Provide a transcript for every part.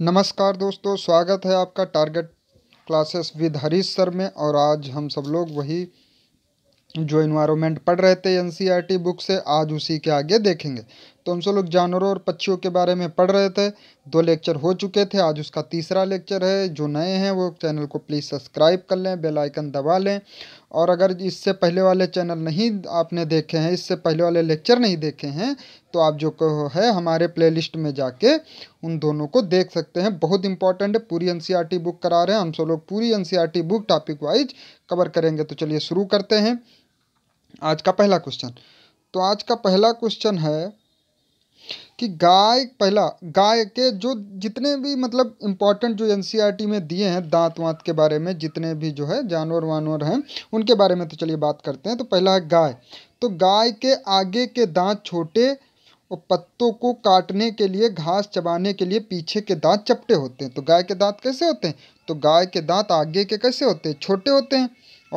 नमस्कार दोस्तों स्वागत है आपका target classes with Harish sir में और आज हम सब लोग वही जो इन्वायरमेंट पढ़ रहे थे एनसीईआरटी बुक e से आज उसी के आगे देखेंगे तो हम सब लोग जानवरों और पक्षियों के बारे में पढ़ रहे थे दो लेक्चर हो चुके थे आज उसका तीसरा लेक्चर है जो नए हैं वो चैनल को प्लीज़ सब्सक्राइब कर लें बेल आइकन दबा लें और अगर इससे पहले वाले चैनल नहीं आपने देखे हैं इससे पहले वाले लेक्चर नहीं देखे हैं तो आप जो कहो है हमारे लिस्ट में जाके उन दोनों को देख सकते हैं बहुत इंपॉर्टेंट है पूरी टी e बुक करा रहे हैं हम सब लोग पूरी T e book topic wise cover करेंगे तो चलिए शुरू करते हैं आज का पहला क्वेश्चन तो आज का पहला क्वेश्चन है कि गाय पहला गाय के जो जितने भी मतलब इम्पोर्टेंट जो एन e में दिए हैं दांत वांत के बारे में जितने भी जो है जानवर वानवर हैं उनके बारे में तो चलिए बात करते हैं तो पहला है गाय तो गाय के आगे के दांत छोटे और पत्तों को काटने के लिए घास चबाने के लिए पीछे के दांत चपटे होते हैं तो गाय के दांत कैसे होते हैं तो गाय के दांत आगे के कैसे होते हैं छोटे होते हैं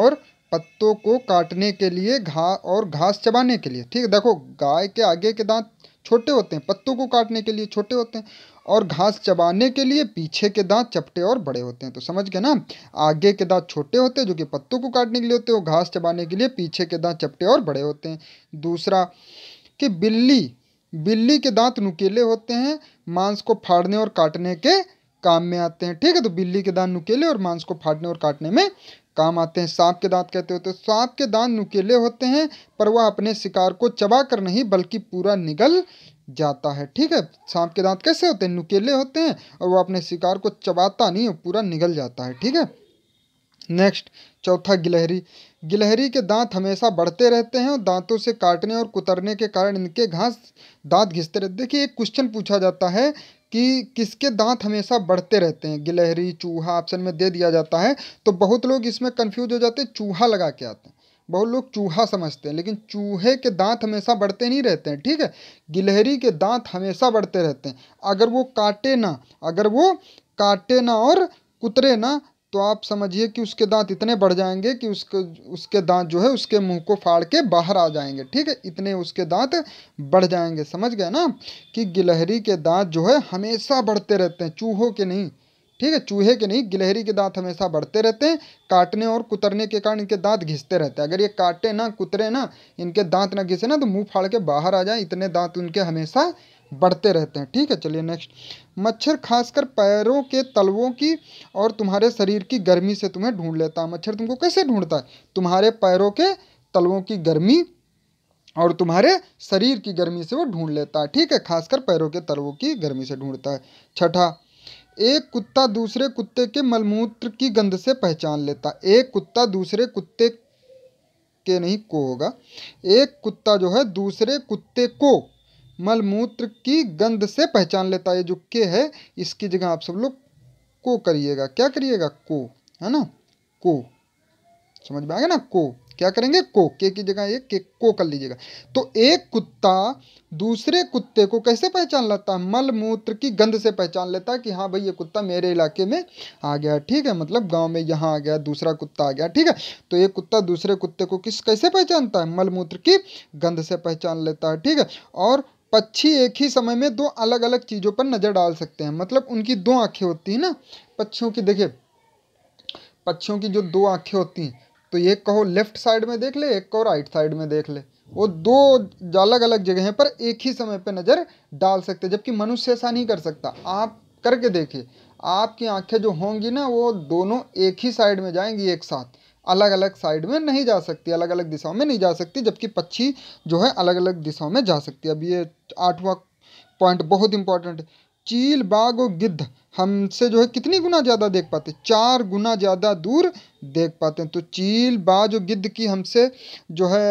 और पत्तों को काटने के लिए घा और घास चबाने के लिए ठीक है देखो गाय के आगे के दांत छोटे होते हैं पत्तों को काटने के लिए छोटे होते हैं और घास चबाने के लिए पीछे के दांत चपटे और बड़े होते हैं तो समझ गए ना आगे के दांत छोटे होते हैं जो कि पत्तों को काटने के लिए होते हैं और घास चबाने के लिए पीछे के दांत चपटे और बड़े होते हैं दूसरा कि बिल्ली बिल्ली के दांत नुकीले होते हैं मांस को फाड़ने और काटने के काम में आते हैं ठीक है तो बिल्ली के दांत नुकीले और मांस को फाड़ने और काटने में काम आते हैं सांप के दांत कहते होते हैं सांप के दांत नुकेले होते हैं पर वह अपने शिकार को चबा कर नहीं बल्कि पूरा निगल जाता है ठीक है सांप के दांत कैसे होते हैं नुकेले होते हैं और वह अपने शिकार को चबाता नहीं और पूरा निगल जाता है ठीक है नेक्स्ट चौथा गिलहरी गिलहरी के दांत हमेशा बढ़ते रहते हैं और दांतों से काटने और कुतरने के कारण इनके घास दांत घिसते रहते देखिए एक क्वेश्चन पूछा जाता है कि किसके दांत हमेशा बढ़ते रहते हैं गिलहरी चूहा ऑप्शन में दे दिया जाता है तो बहुत लोग इसमें कन्फ्यूज हो जाते हैं चूहा लगा के आते हैं बहुत लोग चूहा समझते हैं लेकिन चूहे के दांत हमेशा बढ़ते नहीं रहते हैं ठीक है गिलहरी के दांत हमेशा बढ़ते रहते हैं अगर वो काटे ना अगर वो काटे ना और कुतरे ना तो आप समझिए कि उसके दांत इतने बढ़ जाएंगे कि उसके उसके दांत जो है उसके मुंह को फाड़ के बाहर आ जाएंगे ठीक है इतने उसके दांत बढ़ जाएंगे समझ गए ना कि गिलहरी के दांत जो है हमेशा बढ़ते रहते हैं चूहों के नहीं ठीक है चूहे के नहीं गिलहरी के दांत हमेशा बढ़ते रहते हैं काटने और कुतरने के कारण इनके दांत घिसते रहते हैं अगर ये काटे ना कुतरे ना इनके दांत ना घिसे ना तो मुंह फाड़ के बाहर आ जाए इतने दांत उनके हमेशा बढ़ते रहते हैं ठीक है चलिए नेक्स्ट मच्छर खासकर पैरों के तलवों की और तुम्हारे शरीर की गर्मी से तुम्हें ढूंढ लेता है मच्छर तुमको कैसे ढूंढता है तुम्हारे पैरों के तलवों की गर्मी और तुम्हारे शरीर की गर्मी से वो ढूंढ लेता है ठीक है खासकर पैरों के तलवों की गर्मी से ढूंढता है छठा एक कुत्ता दूसरे कुत्ते के मलमूत्र की गंध से पहचान लेता एक कुत्ता दूसरे कुत्ते के नहीं को होगा एक कुत्ता जो है दूसरे कुत्ते को मलमूत्र की गंध से पहचान लेता है जो के है इसकी जगह आप सब लोग को करिएगा क्या करिएगा को है ना को समझ में आ गया ना को क्या करेंगे को के की जगह एक के को कर लीजिएगा तो एक कुत्ता दूसरे कुत्ते को कैसे पहचान लेता है मलमूत्र की गंध से पहचान लेता है कि हाँ भाई ये कुत्ता मेरे इलाके में आ गया ठीक है मतलब गांव में यहाँ आ गया दूसरा कुत्ता आ गया ठीक है तो एक कुत्ता दूसरे कुत्ते को किस कैसे पहचानता है मलमूत्र की गंध से पहचान लेता है ठीक है और पक्षी एक ही समय में दो अलग अलग चीज़ों पर नज़र डाल सकते हैं मतलब उनकी दो आँखें होती हैं ना पक्षियों की देखिए पक्षियों की जो दो आँखें होती हैं तो एक कहो लेफ्ट साइड में देख ले एक कहो राइट साइड में देख ले वो दो अलग अलग जगह पर एक ही समय पर नज़र डाल सकते जबकि मनुष्य ऐसा नहीं कर सकता आप करके देखिए आपकी आंखें जो होंगी ना वो दोनों एक ही साइड में जाएंगी एक साथ अलग अलग साइड में नहीं जा सकती अलग अलग दिशाओं में नहीं जा सकती जबकि पक्षी जो है अलग अलग दिशाओं में जा सकती है अब ये आठवां पॉइंट बहुत इंपॉर्टेंट चील बाघ और गिद्ध हमसे जो है कितनी गुना ज़्यादा देख पाते चार गुना ज़्यादा दूर देख पाते हैं तो चील बाज और गिद्ध की हमसे जो है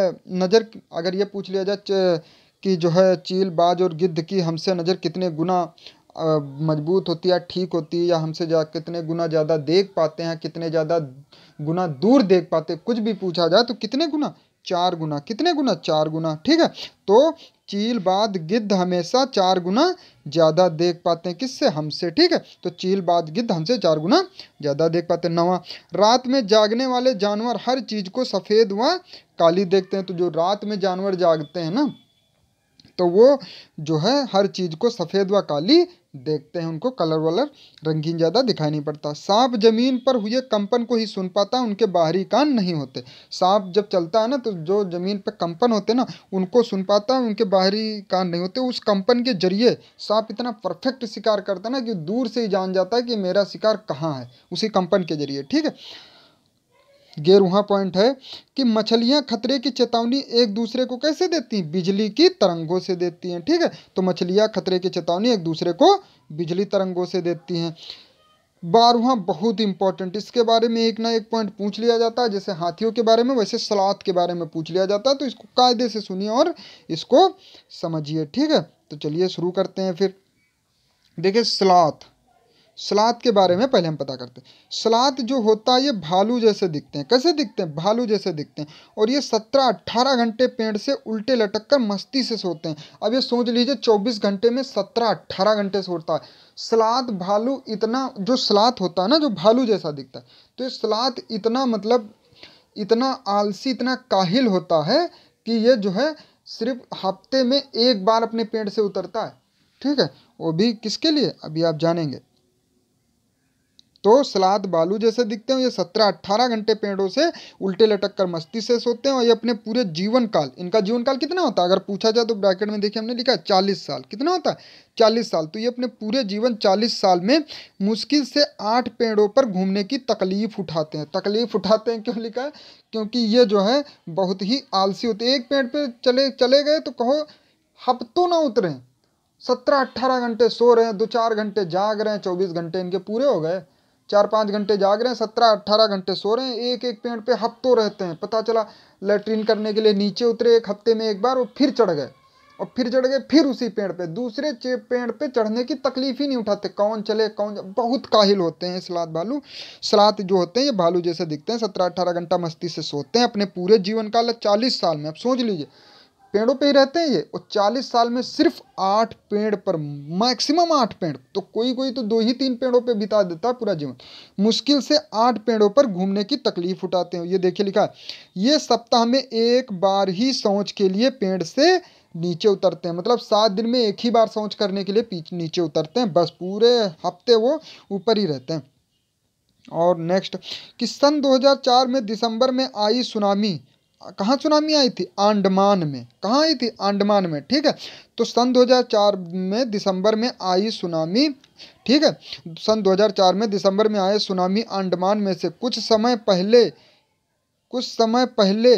नज़र अगर ये पूछ लिया जाए कि जो है चील बाज और गिद्ध की हमसे नज़र कितने गुना मजबूत होती है ठीक होती है या हमसे जा कितने गुना ज़्यादा देख पाते हैं कितने ज़्यादा गुना दूर देख पाते कुछ भी पूछा जाए तो कितने गुना चार गुना कितने गुना चार गुना ठीक है तो चील बाद गिद्ध हमेशा चार गुना ज़्यादा देख पाते हैं किससे हमसे ठीक है तो चील बाद गिद्ध हमसे चार गुना ज़्यादा देख पाते हैं नवा रात में जागने वाले जानवर हर चीज़ को सफ़ेद व काली देखते हैं तो जो रात में जानवर जागते हैं ना तो वो जो है हर चीज़ को सफ़ेद व काली देखते हैं उनको कलर वलर रंगीन ज़्यादा दिखाई नहीं पड़ता सांप जमीन पर हुए कंपन को ही सुन पाता उनके बाहरी कान नहीं होते सांप जब चलता है ना तो जो जमीन पर कंपन होते ना उनको सुन पाता है उनके बाहरी कान नहीं होते उस कंपन के जरिए सांप इतना परफेक्ट शिकार करता ना कि दूर से ही जान जाता है कि मेरा शिकार कहाँ है उसी कंपन के जरिए ठीक है गेरुहा पॉइंट है कि मछलियां खतरे की चेतावनी एक दूसरे को कैसे देती हैं बिजली की तरंगों से देती हैं ठीक है तो मछलियां खतरे की चेतावनी एक दूसरे को बिजली तरंगों से देती हैं बारहवा बहुत इंपॉर्टेंट इसके बारे में एक ना एक पॉइंट पूछ लिया जाता है जैसे हाथियों के बारे में वैसे सलाद के बारे में पूछ लिया जाता है तो इसको कायदे से सुनिए और इसको समझिए ठीक है तो चलिए शुरू करते हैं फिर देखिए सलाद सलाद के बारे में पहले हम पता करते हैं सलाद जो होता है ये भालू जैसे दिखते हैं कैसे दिखते हैं भालू जैसे दिखते हैं और ये सत्रह अट्ठारह घंटे पेड़ से उल्टे लटक कर मस्ती से सोते हैं अब ये सोच लीजिए चौबीस घंटे में सत्रह अट्ठारह घंटे सोता है सलाद भालू इतना जो सलाद होता है ना जो भालू जैसा दिखता है तो ये सलाद इतना मतलब इतना आलसी इतना काहिल होता है कि ये जो है सिर्फ हफ्ते में एक बार अपने पेड़ से उतरता है ठीक है वो भी किसके लिए अभी आप जानेंगे तो सलाद बालू जैसे दिखते हैं ये सत्रह अट्ठारह घंटे पेड़ों से उल्टे लटक कर मस्ती से सोते हैं और ये अपने पूरे जीवन काल इनका जीवन काल कितना होता है अगर पूछा जाए तो ब्रैकेट में देखिए हमने लिखा है चालीस साल कितना होता है चालीस साल तो ये अपने पूरे जीवन चालीस साल में मुश्किल से आठ पेड़ों पर घूमने की तकलीफ उठाते हैं तकलीफ उठाते हैं क्यों लिखा है क्योंकि ये जो है बहुत ही आलसी होते एक पेड़ पर चले चले गए तो कहो हफ्तों ना उतरें सत्रह अट्ठारह घंटे सो रहे हैं दो चार घंटे जाग रहे हैं चौबीस घंटे इनके पूरे हो गए चार पाँच घंटे जाग रहे हैं सत्रह अट्ठारह घंटे सो रहे हैं एक एक पेड़ पे हफ्तों रहते हैं पता चला लेटरिन करने के लिए नीचे उतरे एक हफ्ते में एक बार और फिर चढ़ गए और फिर चढ़ गए फिर उसी पेड़ पे दूसरे पेड़ पे चढ़ने की तकलीफ ही नहीं उठाते कौन चले कौन बहुत काहिल होते हैं सलाद भालू सलाद जो होते हैं ये भालू जैसे दिखते हैं सत्रह अट्ठारह घंटा मस्ती से सोते हैं अपने पूरे जीवन काल चालीस साल में आप सोच लीजिए पेड़ों पे ही रहते हैं ये और चालीस साल में सिर्फ आठ पेड़ पर मैक्सिमम आठ पेड़ तो कोई कोई तो दो ही तीन पेड़ों पे बिता देता है पूरा जीवन मुश्किल से आठ पेड़ों पर घूमने की तकलीफ उठाते हैं ये देखिए लिखा ये सप्ताह में एक बार ही सोच के लिए पेड़ से नीचे उतरते हैं मतलब सात दिन में एक ही बार सोच करने के लिए पीछे नीचे उतरते हैं बस पूरे हफ्ते वो ऊपर ही रहते हैं और नेक्स्ट कि सन 2004 में दिसंबर में आई सुनामी कहाँ सुनामी आई थी अंडमान में कहाँ आई थी अंडमान में ठीक है तो सन 2004 में दिसंबर में आई सुनामी ठीक है सन 2004 में दिसंबर में आए सुनामी अंडमान में से कुछ समय पहले कुछ समय पहले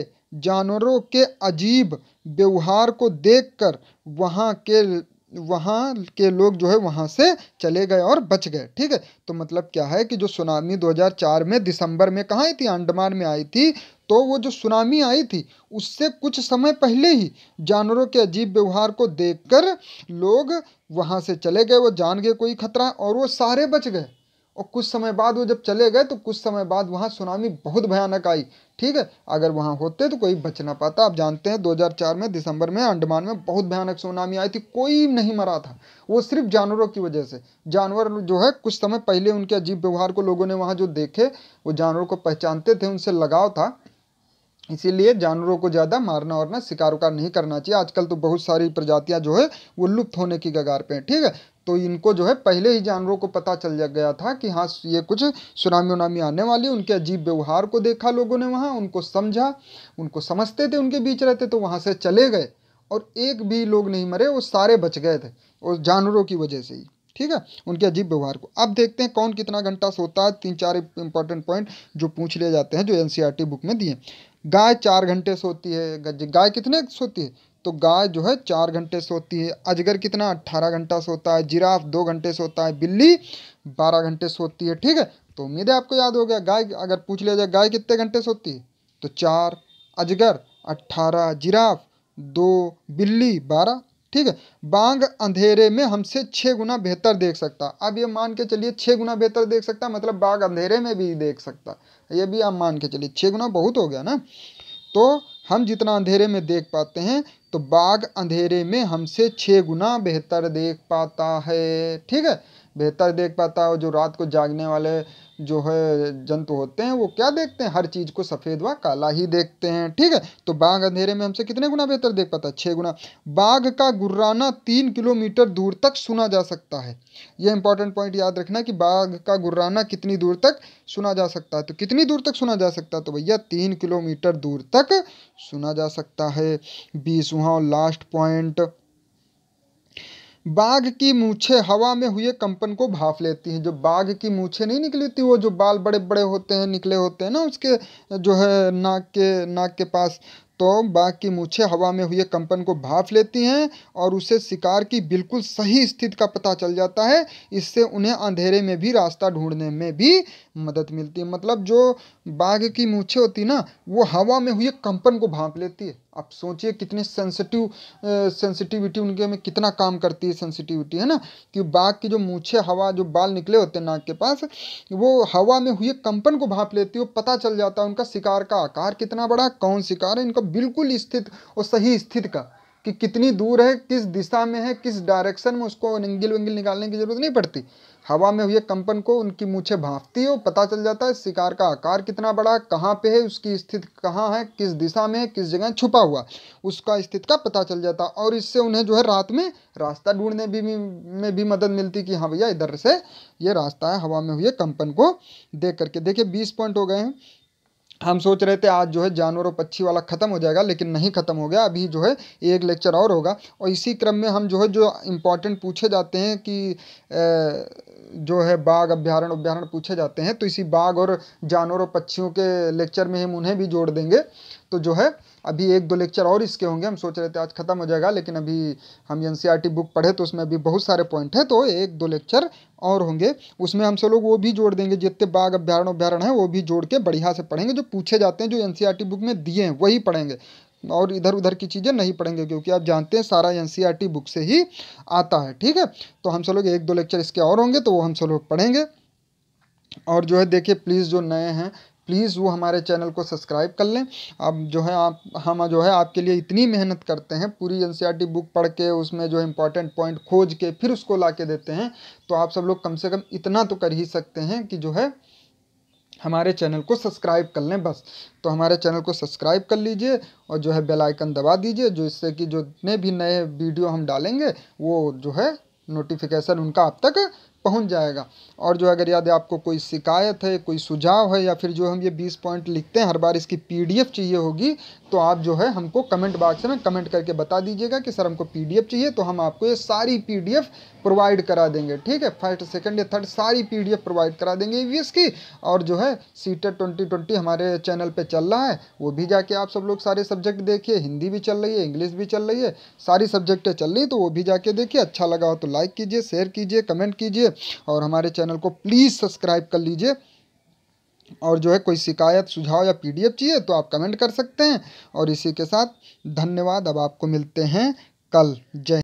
जानवरों के अजीब व्यवहार को देखकर वहां के वहाँ के लोग जो है वहाँ से चले गए और बच गए ठीक है तो मतलब क्या है कि जो सुनामी 2004 में दिसंबर में कहाँ आई थी अंडमान में आई थी तो वो जो सुनामी आई थी उससे कुछ समय पहले ही जानवरों के अजीब व्यवहार को देखकर लोग वहाँ से चले गए वो जान गए कोई खतरा और वो सारे बच गए और कुछ समय बाद वो जब चले गए तो कुछ समय बाद वहाँ सुनामी बहुत भयानक आई ठीक है अगर वहाँ होते तो कोई बच ना पाता आप जानते हैं 2004 में दिसंबर में अंडमान में बहुत भयानक सुनामी आई थी कोई नहीं मरा था वो सिर्फ जानवरों की वजह से जानवर जो है कुछ समय पहले उनके अजीब व्यवहार को लोगों ने वहाँ जो देखे वो जानवरों को पहचानते थे उनसे लगाव था इसीलिए जानवरों को ज़्यादा मारना ना शिकार उकार नहीं करना चाहिए आजकल तो बहुत सारी प्रजातियां जो है वो लुप्त होने की कगार पे हैं ठीक है तो इनको जो है पहले ही जानवरों को पता चल गया था कि हाँ ये कुछ सुनामी उनामी आने वाली उनके अजीब व्यवहार को देखा लोगों ने वहाँ उनको समझा उनको समझते थे उनके बीच रहते तो वहाँ से चले गए और एक भी लोग नहीं मरे वो सारे बच गए थे और जानवरों की वजह से ही ठीक है उनके अजीब व्यवहार को अब देखते हैं कौन कितना घंटा सोता है तीन चार इंपॉर्टेंट पॉइंट जो पूछ लिए जाते हैं जो एन बुक e में दिए गाय चार घंटे सोती है गाय कितने सोती है तो गाय जो है चार घंटे सोती है अजगर कितना अट्ठारह घंटा सोता है जिराफ दो घंटे सोता है बिल्ली बारह घंटे सोती है ठीक है तो उम्मीद है आपको याद हो गया गाय अगर पूछ लिया जाए गाय कितने घंटे सोती है तो चार अजगर अट्ठारह जिराफ दो बिल्ली बारह ठीक है बांग अंधेरे में हमसे छः गुना बेहतर देख सकता अब ये मान के चलिए छः गुना बेहतर देख सकता मतलब बाघ अंधेरे में भी देख सकता ये भी आप मान के चलिए छः गुना बहुत हो गया ना तो हम जितना अंधेरे में देख पाते हैं तो बाघ अंधेरे में हमसे छः गुना बेहतर देख पाता है ठीक है बेहतर देख पाता है और जो रात को जागने वाले जो है जंतु होते हैं वो क्या देखते हैं हर चीज़ को सफ़ेद व काला ही देखते हैं ठीक है तो बाघ अंधेरे में हमसे कितने गुना बेहतर देख पाता है छः गुना बाघ का गुर्राना तीन किलोमीटर दूर तक सुना जा सकता है ये इंपॉर्टेंट पॉइंट याद रखना कि बाघ का गुर्राना कितनी दूर तक सुना जा सकता है तो कितनी दूर तक सुना जा सकता है तो भैया तीन किलोमीटर दूर तक सुना जा सकता है बीसवा लास्ट पॉइंट बाघ की मूछे हवा में हुए कंपन को भाप लेती हैं जो बाघ की मूछे नहीं निकली होती वो जो बाल बड़े बड़े होते हैं निकले होते हैं ना उसके जो है नाक के नाक के पास तो बाघ की मूछे हवा में हुए कंपन को भाप लेती हैं और उसे शिकार की बिल्कुल सही स्थिति का पता चल जाता है इससे उन्हें अंधेरे में भी रास्ता ढूंढने में भी मदद मिलती है मतलब जो बाघ की मूछे होती ना वो हवा में हुए कंपन को भाप लेती है आप सोचिए कितने सेंसिटिव सेंसिटिविटी उनके में कितना काम करती है सेंसिटिविटी है ना कि बाघ की जो मूछे हवा जो बाल निकले होते हैं नाक के पास वो हवा में हुए कंपन को भाप लेती है पता चल जाता है उनका शिकार का आकार कितना बड़ा कौन शिकार है इनका बिल्कुल स्थित और सही स्थित का कि कितनी दूर है किस दिशा में है किस डायरेक्शन में उसको एंगल वेंगल निकालने की जरूरत नहीं पड़ती हवा में हुए कंपन को उनकी मूछें भाँपती है और पता चल जाता है शिकार का आकार कितना बड़ा है कहाँ पे है उसकी स्थिति कहाँ है किस दिशा में है किस जगह छुपा हुआ उसका स्थिति का पता चल जाता है और इससे उन्हें जो है रात में रास्ता ढूंढने भी में भी मदद मिलती कि हाँ भैया इधर से ये रास्ता है हवा में हुए कंपन को देख करके देखिए बीस पॉइंट हो गए हैं हम सोच रहे थे आज जो है जानवर और पक्षी वाला ख़त्म हो जाएगा लेकिन नहीं ख़त्म हो गया अभी जो है एक लेक्चर और होगा और इसी क्रम में हम जो है जो इम्पोर्टेंट पूछे जाते हैं कि जो है बाघ अभ्यारण अभ्यारण पूछे जाते हैं तो इसी बाघ और जानवर और पक्षियों के लेक्चर में हम उन्हें भी जोड़ देंगे तो जो है अभी एक दो लेक्चर और इसके होंगे हम सोच रहे थे आज ख़त्म हो जाएगा लेकिन अभी हम एन बुक e पढ़े तो उसमें अभी बहुत सारे पॉइंट हैं तो एक दो लेक्चर और होंगे उसमें हम सब लोग वो भी जोड़ देंगे जितने बाघ अभ्यारण अभ्यारण हैं वो भी जोड़ के बढ़िया से पढ़ेंगे जो पूछे जाते हैं जो एन बुक e में दिए हैं वही पढ़ेंगे और इधर उधर की चीज़ें नहीं पढ़ेंगे क्योंकि आप जानते हैं सारा एन बुक e से ही आता है ठीक है तो हम सब लोग एक दो लेक्चर इसके और होंगे तो वो हम सब लोग पढ़ेंगे और जो है देखिए प्लीज़ जो नए हैं प्लीज़ वो हमारे चैनल को सब्सक्राइब कर लें अब जो है आप हम जो है आपके लिए इतनी मेहनत करते हैं पूरी एन e बुक पढ़ के उसमें जो इम्पोर्टेंट पॉइंट खोज के फिर उसको ला के देते हैं तो आप सब लोग कम से कम इतना तो कर ही सकते हैं कि जो है हमारे चैनल को सब्सक्राइब कर लें बस तो हमारे चैनल को सब्सक्राइब कर लीजिए और जो है बेल आइकन दबा दीजिए जो इससे कि जो जितने भी नए वीडियो हम डालेंगे वो जो है नोटिफिकेशन उनका आप तक पहुंच जाएगा और जो अगर यदि आपको कोई शिकायत है कोई सुझाव है या फिर जो हम ये बीस पॉइंट लिखते हैं हर बार इसकी पी डी एफ चाहिए होगी तो आप जो है हमको कमेंट बॉक्स में कमेंट करके बता दीजिएगा कि सर हमको पीडीएफ चाहिए तो हम आपको ये सारी पीडीएफ प्रोवाइड करा देंगे ठीक है फर्स्ट सेकंड या थर्ड सारी पीडीएफ प्रोवाइड करा देंगे ईवीएस की और जो है सीटेट ट्वेंटी ट्वेंटी हमारे चैनल पर चल रहा है वो भी जाके आप सब लोग सारे सब्जेक्ट देखिए हिंदी भी चल रही है इंग्लिश भी चल रही है सारी सब्जेक्टें चल रही तो वो भी जाके देखिए अच्छा लगा हो तो लाइक कीजिए शेयर कीजिए कमेंट कीजिए और हमारे चैनल को प्लीज़ सब्सक्राइब कर लीजिए और जो है कोई शिकायत सुझाव या पीडीएफ चाहिए तो आप कमेंट कर सकते हैं और इसी के साथ धन्यवाद अब आपको मिलते हैं कल जय